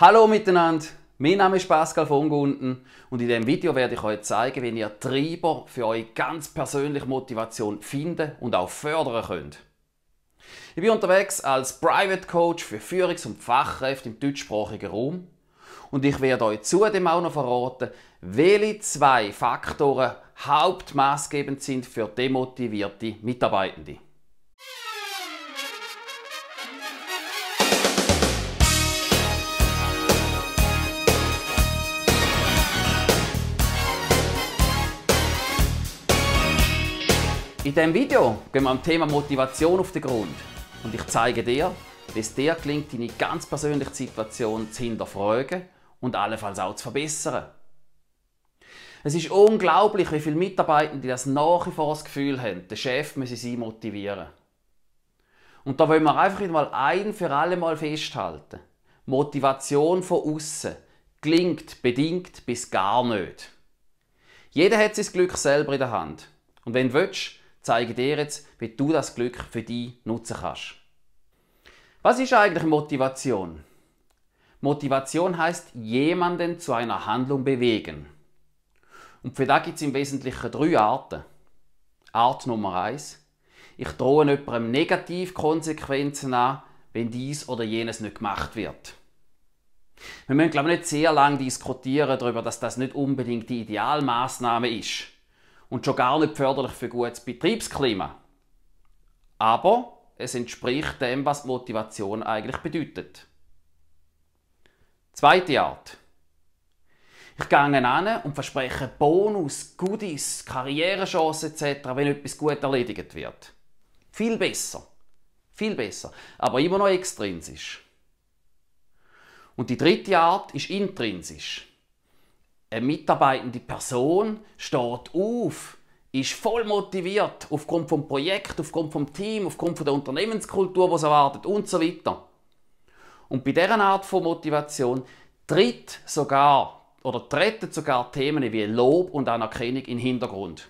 Hallo miteinander, mein Name ist Pascal von Gunden und in diesem Video werde ich euch zeigen, wie ihr Treiber für eure ganz persönliche Motivation finden und auch fördern könnt. Ich bin unterwegs als Private Coach für Führungs- und Fachkräfte im deutschsprachigen Raum und ich werde euch zudem auch noch verraten, welche zwei Faktoren hauptmaßgebend sind für demotivierte Mitarbeitende. In diesem Video gehen wir am Thema Motivation auf den Grund und ich zeige dir, wie es dir gelingt, deine ganz persönliche Situation zu hinterfragen und allenfalls auch zu verbessern. Es ist unglaublich, wie viele Mitarbeitende das nach wie vor das Gefühl haben, der Chef müsse sie motivieren. Und da wollen wir einfach mal ein für alle Mal festhalten. Motivation von außen klingt bedingt bis gar nicht. Jeder hat sein Glück selber in der Hand. Und wenn du willst, zeige dir jetzt, wie du das Glück für dich nutzen kannst. Was ist eigentlich Motivation? Motivation heißt jemanden zu einer Handlung bewegen. Und für das gibt es im Wesentlichen drei Arten. Art Nummer eins: Ich drohe jemandem negativ Konsequenzen an, wenn dies oder jenes nicht gemacht wird. Wir müssen, glaube ich, nicht sehr lange diskutieren darüber, dass das nicht unbedingt die Idealmaßnahme ist und schon gar nicht förderlich für gutes Betriebsklima. Aber es entspricht dem, was Motivation eigentlich bedeutet. Zweite Art. Ich gehe an und verspreche Bonus, Goodies, Karrierechancen etc., wenn etwas gut erledigt wird. Viel besser. Viel besser. Aber immer noch extrinsisch. Und die dritte Art ist intrinsisch eine mitarbeitende Person steht auf, ist voll motiviert aufgrund vom Projekt, aufgrund vom Team, aufgrund von der Unternehmenskultur, was erwartet und so weiter. Und bei dieser Art von Motivation tritt sogar oder treten sogar Themen wie Lob und Anerkennung in den Hintergrund.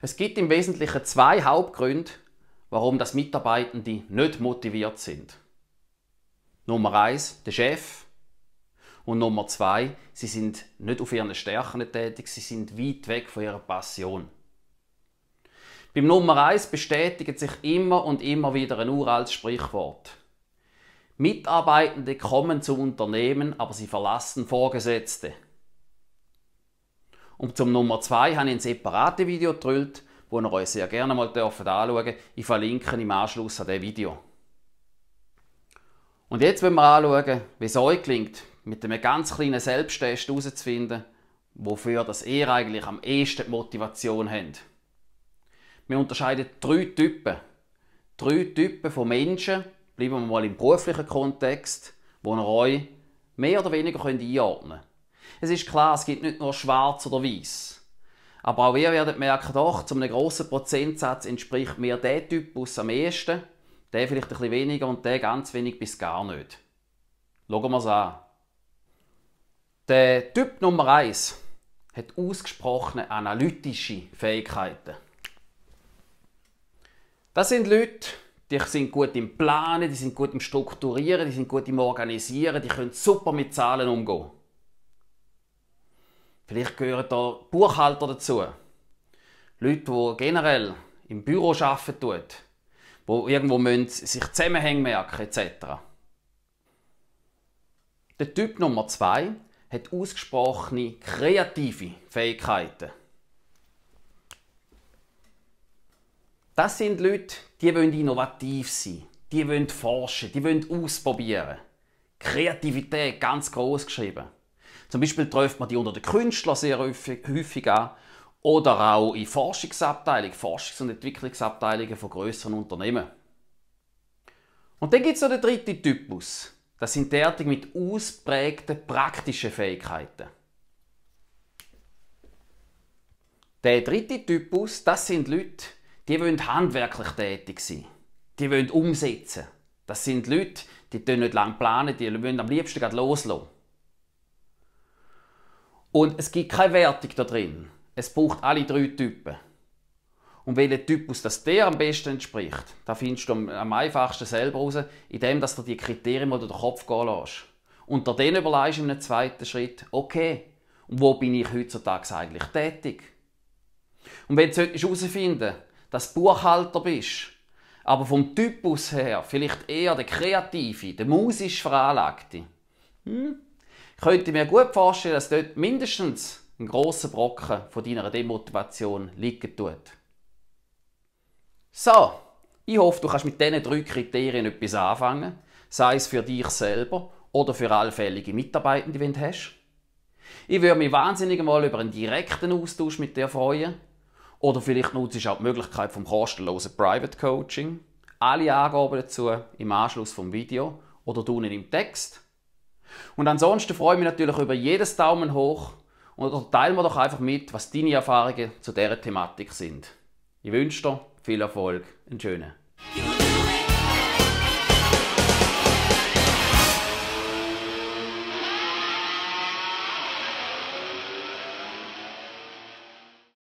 Es gibt im Wesentlichen zwei Hauptgründe, warum das Mitarbeitende nicht motiviert sind. Nummer eins, der Chef und Nummer zwei, sie sind nicht auf ihren Stärken tätig, sie sind weit weg von ihrer Passion. Beim Nummer eins bestätigt sich immer und immer wieder ein uraltes Sprichwort. Mitarbeitende kommen zum Unternehmen, aber sie verlassen Vorgesetzte. Und zum Nummer zwei habe ich ein separates Video gedrillt, wo ihr euch sehr gerne mal anschauen dürft. Ich verlinke im Anschluss an dieses Video. Und jetzt wollen wir anschauen, wie es euch gelingt, mit einem ganz kleinen Selbsttest herauszufinden, wofür das ihr eigentlich am ehesten die Motivation habt. Wir unterscheiden drei Typen. Drei Typen von Menschen, bleiben wir mal im beruflichen Kontext, wo ihr euch mehr oder weniger einordnen könnt. Es ist klar, es gibt nicht nur schwarz oder weiß. Aber auch ihr werdet merken, doch, zu einem grossen Prozentsatz entspricht mir der Typus am ehesten, der vielleicht ein bisschen weniger und der ganz wenig bis gar nicht. Schauen wir es an. Der Typ Nummer 1 hat ausgesprochene analytische Fähigkeiten. Das sind Leute, die sind gut im Planen, die sind gut im Strukturieren, die sind gut im Organisieren, die können super mit Zahlen umgehen. Vielleicht gehören da Buchhalter dazu. Leute, die generell im Büro arbeiten, tun, die irgendwo müssen, sich Zusammenhänge merken etc. Der Typ Nummer zwei hat ausgesprochene kreative Fähigkeiten. Das sind Leute, die wollen innovativ sein, die wollen forschen, die wollen ausprobieren. Kreativität ganz groß geschrieben. Zum Beispiel trifft man die unter den Künstlern sehr häufig an oder auch in Forschungsabteilungen, Forschungs- und Entwicklungsabteilungen von größeren Unternehmen. Und dann gibt es noch den dritten Typus. Das sind derartig mit ausprägten praktischen Fähigkeiten. Der dritte Typus, das sind Leute, die wollen handwerklich tätig sein. Die wollen umsetzen. Das sind Leute, die können nicht lange planen, die wollen am liebsten gerade loslassen. Und es gibt keine Wertung da drin. Es braucht alle drei Typen und welcher Typus das dir am besten entspricht, da findest du am einfachsten selber heraus, indem dass du die Kriterien mal durch den Kopf gehen lässt. Und dann überlegst du im zweiten Schritt, okay, und wo bin ich heutzutage eigentlich tätig? Und wenn du herausfinden dass du Buchhalter bist, aber vom Typus her vielleicht eher der Kreative, der musisch Veranlagte, hm? könnte ich mir gut vorstellen, dass dort mindestens ein grosser Brocken von deiner Demotivation liegen tut. So, ich hoffe, du kannst mit diesen drei Kriterien etwas anfangen, sei es für dich selber oder für allfällige Mitarbeitende, die du hast. Ich würde mich wahnsinnig mal über einen direkten Austausch mit dir freuen. Oder vielleicht nutzt du auch die Möglichkeit vom kostenlosen Private Coaching. Alle Angaben dazu im Anschluss vom Video oder unten im Text. Und ansonsten freue ich mich natürlich über jedes Daumen hoch und teile mir doch einfach mit, was deine Erfahrungen zu dieser Thematik sind. Ich wünsche dir viel Erfolg, einen schönen.